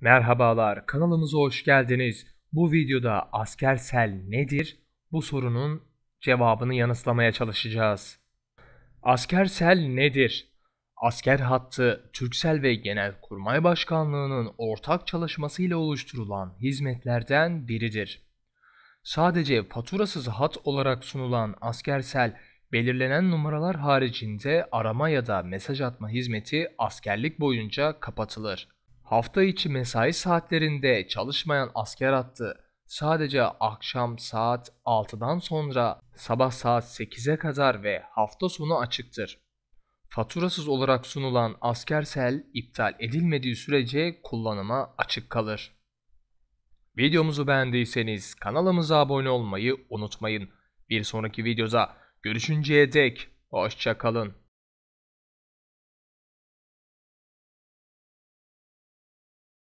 Merhabalar, kanalımıza hoş geldiniz. Bu videoda askersel nedir? Bu sorunun cevabını yanıtlamaya çalışacağız. Askersel nedir? Asker hattı Türksel ve Genelkurmay Başkanlığı'nın ortak çalışmasıyla oluşturulan hizmetlerden biridir. Sadece faturasız hat olarak sunulan askersel belirlenen numaralar haricinde arama ya da mesaj atma hizmeti askerlik boyunca kapatılır. Hafta içi mesai saatlerinde çalışmayan asker hattı sadece akşam saat 6'dan sonra sabah saat 8'e kadar ve hafta sonu açıktır. Faturasız olarak sunulan askersel iptal edilmediği sürece kullanıma açık kalır. Videomuzu beğendiyseniz kanalımıza abone olmayı unutmayın. Bir sonraki videoda görüşünceye dek hoşçakalın.